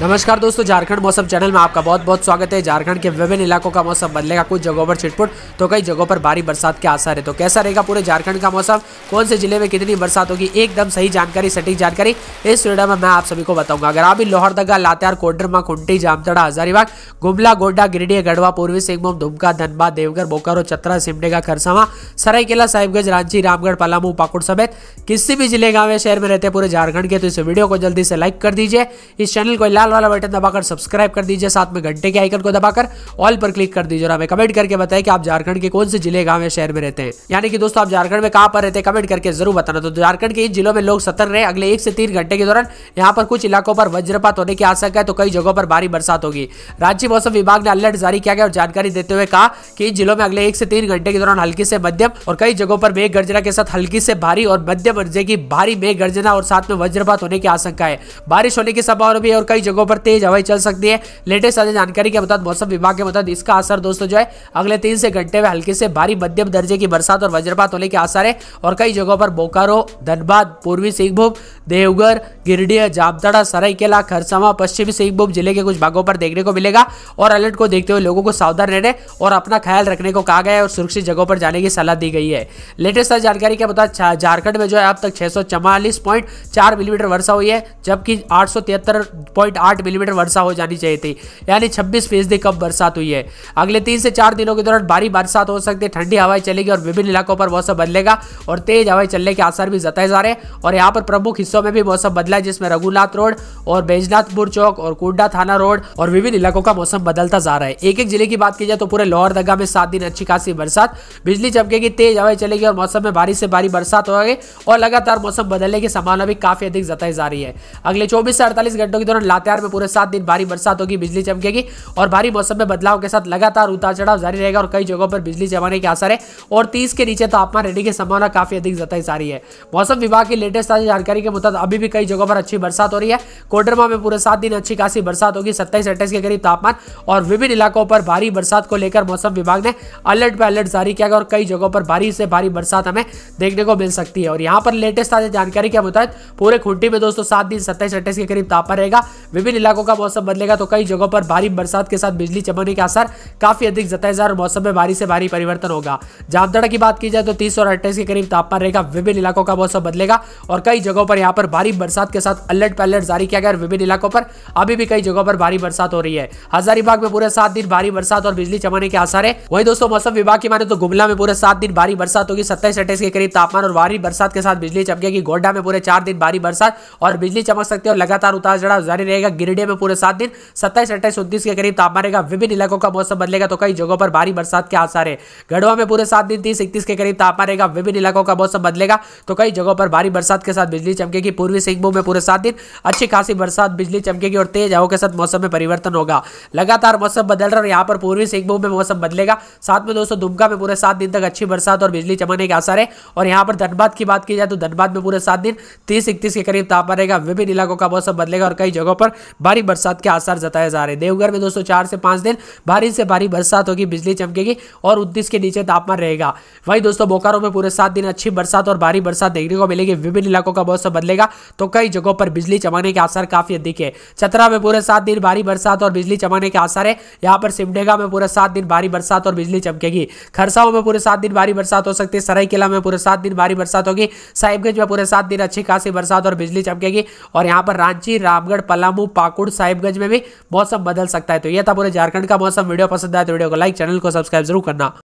नमस्कार दोस्तों झारखंड मौसम चैनल में आपका बहुत बहुत स्वागत है झारखंड के विभिन्न इलाकों का मौसम बदलेगा कुछ जगहों पर छिटपुट तो कई जगहों पर भारी बरसात के आसार है तो कैसा रहेगा पूरे झारखंड का मौसम कौन से जिले में कितनी बरसात होगी एकदम सही जानकारी सटीक जानकारी इस वीडियो में मैं आप सभी को बताऊंगा अगर आप लोहरदगा लातेहार कोडरमा खुंटी जामतड़ा हजारीबाग गुमला गोड्डा गिरिडीह गढ़वा पूर्वी सिंहभूम दुमका धनबाद देवघर बोकारो चतरा सिमडेगा खरसावा सरायकेला साहिबगंज रांची रामगढ़ पलामू पाकुड़ समेत किसी भी जिले गाँव या शहर में रहते पूरे झारखंड के तो इस वीडियो को जल्दी से लाइक कर दीजिए इस चैनल को लाल लाल वाला बटन दबाकर सब्सक्राइब कर दीजिए साथ में घंटे के आइकन को दबाकर ऑल पर क्लिक कर दीजिए और हमें कमेंट करके बताएं कि आप झारखंड के कौन से जिले गांव या शहर में रहते हैं यानी कि दोस्तों आप झारखंड में कहां पर रहते हैं कमेंट करके जरूर बताना तो झारखंड के इन जिलों में लोग सतर्क रहे अगले एक से तीन घंटे के दौरान यहाँ पर कुछ इलाकों पर वज्रपात होने की आशंका है तो कई जगहों पर भारी बरसात होगी राज्य मौसम विभाग ने अलर्ट जारी किया गया और जानकारी देते हुए कहा कि इन जिलों में अगले एक से तीन घंटे के दौरान हल्की से मध्यम और कई जगहों पर मेघ गर्जना के साथ हल्की से भारी और मध्यम दर्जे की भारी मेघ गर्जना और साथ में वज्रपात होने की आशंका है बारिश होने की संभावना भी है और कई जगह जगहों पर तेज हवाएं चल सकती है लेटेस्ट ताजा जानकारी के मुताबिक मौसम विभाग के मुताबिक इसका असर दोस्तों जो है अगले तीन से घंटे में हल्के से भारी मध्यम दर्जे की बरसात और वज्रपात होने के आसार है और कई जगहों पर बोकारो धनबाद पूर्वी सिंहभूम देवघर गिरडीह जामताड़ा सरायकेला खरसावा पश्चिमी सिंहभूम जिले के कुछ भागों पर देखने को मिलेगा और अलर्ट को देखते हुए लोगों को सावधान रहने और अपना ख्याल रखने को कहा गया है और सुरक्षित जगहों पर जाने की सलाह दी गई है लेटेस्ट जानकारी के मुताबिक झारखंड में जो है अब तक छह मिलीमीटर वर्षा हुई है जबकि आठ आठ मिलीमीटर वर्षा हो जानी चाहिए थी यानी छब्बीस फीसदी कम बरसात हुई है अगले तीन से चार दिनों के दौरान भारी बरसात हो सकती है ठंडी हवाएं चलेगी और विभिन्न इलाकों पर मौसम बदलेगा और तेज हवाएं चलने के आसार भी जताए जा रहे हैं और यहाँ पर प्रमुख हिस्सों में भी मौसम बदला है जिसमें रघुनाथ रोड और बैजनाथपुर चौक और कुंडा थाना रोड और विभिन्न इलाकों का मौसम बदलता जा रहा है एक एक जिले की बात की जाए तो पूरे लोहर दगा में सात दिन अच्छी खासी बरसात बिजली चमकेगी तेज हवाएं चलेगी और मौसम में भारी से भारी बरसात होगी और लगातार मौसम बदलने की संभावना भी काफी अधिक जताई जा रही है अगले चौबीस से अड़तालीस घंटों के दौरान लातेहार बिहार में पूरे सात दिन भारी बरसात होगी बिजली चमकेगी और भारी मौसम में बदलाव के साथ लगातार उतार चढ़ाव जारी रहेगा और कई जगहों पर बिजली चमकने के आसार है और तीस के नीचे तो तापमान रहने की संभावना काफी अधिक जताई जा रही है मौसम विभाग की लेटेस्ट ताजी जानकारी के मुताबिक अभी भी कई जगहों पर अच्छी बरसात हो रही है कोडरमा में पूरे सात दिन अच्छी खासी बरसात होगी सत्ताईस अट्ठाईस के करीब तापमान और विभिन्न इलाकों पर भारी बरसात को लेकर मौसम विभाग ने अलर्ट पर अलर्ट जारी किया गया और कई जगहों पर भारी से भारी बरसात हमें देखने को मिल सकती है और यहाँ पर लेटेस्ट ताजी जानकारी के मुताबिक पूरे खुंटी में दोस्तों सात दिन सत्ताईस अट्ठाईस के करीब तापमान रहेगा विभिन्न विभिन्न इलाकों का मौसम बदलेगा तो कई जगहों पर भारी बरसात के साथ बिजली चमकने के असर काफी अधिक जताएजार और मौसम में भारी से भारी परिवर्तन होगा जामदड़ा की बात की जाए तो तीस और अट्ठाईस के करीब तापमान रहेगा विभिन्न इलाकों का मौसम बदलेगा और कई जगहों पर यहाँ पर भारी बरसात के साथ अलर्ट पैलर्ट जारी किया गया और विभिन्न इलाकों पर अभी भी कई जगहों पर भारी बरसात हो रही है हजारीबाग में पूरे सात दिन भारी बरसात और बिजली चमकने के आसार है वही दोस्तों मौसम विभाग की माने तो गुमला में पूरे सात दिन भारी बरसात होगी सत्ताईस अट्ठाईस के करीब तापमान और भारी बरसात के साथ बिजली चमकेगी गोड्डा में पूरे चार दिन भारी बरसात और बिजली चमक सकती है और लगातार उतार चढ़ाव जारी रहेगा गिरिडीह में पूरे सात दिन सत्ताईस अट्ठाईस उन्तीस के करीब तापमान रहेगा विभिन्न इलाकों का मौसम बदलेगा तो कई जगहों पर भारी बरसात के आसार है गढ़वा में पूरे सात दिन तीस इकतीस के करीब तापमान रहेगा विभिन्न इलाकों का मौसम बदलेगा तो कई जगहों पर भारी बरसात के साथ बिजली चमकेगी पूर्वी सिंहभूम में पूरे सात दिन अच्छी खासी बरसात बिजली चमकेगी और तेज हवाओं के साथ मौसम में परिवर्तन होगा लगातार मौसम बदल रहा है और यहाँ पर पूर्वी सिंहभूम में मौसम बदलेगा साथ में दोस्तों दुमका में पूरे सात दिन तक अच्छी बरसात और बिजली चमकने के आसार है और यहाँ पर धनबाद की बात की जाए तो धनबाद में पूरे सात दिन तीस इकतीस के करीब तापमान रहेगा विभिन्न इलाकों का मौसम बदलेगा और कई जगहों पर भारी बरसात के आसार जताए जा रहे हैं देवघर में दोस्तों चार से पांच दिन भारी से भारी बरसात होगी बिजली चमकेगी और उन्नीस के नीचे तापमान रहेगा वहीं दोस्तों बोकारो में पूरे सात दिन अच्छी बरसात और भारी बरसात देखने को मिलेगी विभिन्न इलाकों का मौसम बदलेगा तो कई जगहों पर बिजली चमकने के आसार काफी अधिक है चतरा में पूरे सात दिन भारी बरसात और बिजली चमकने के आसार है यहाँ पर सिमडेगा में पूरे सात दिन भारी बरसात और बिजली चमकेगी खरसाओं में पूरे सात दिन भारी बरसात हो सकती है सरायकेला में पूरे सात दिन भारी बरसात होगी साहिबगंज में पूरे सात दिन अच्छी खासी बरसात और बिजली चमकेगी और यहाँ पर रांची रामगढ़ पलामू पाकुड़ साहिबगंज में भी मौसम बदल सकता है तो यह था पूरे झारखंड का मौसम वीडियो पसंद आया तो वीडियो को लाइक चैनल को सब्सक्राइब जरूर करना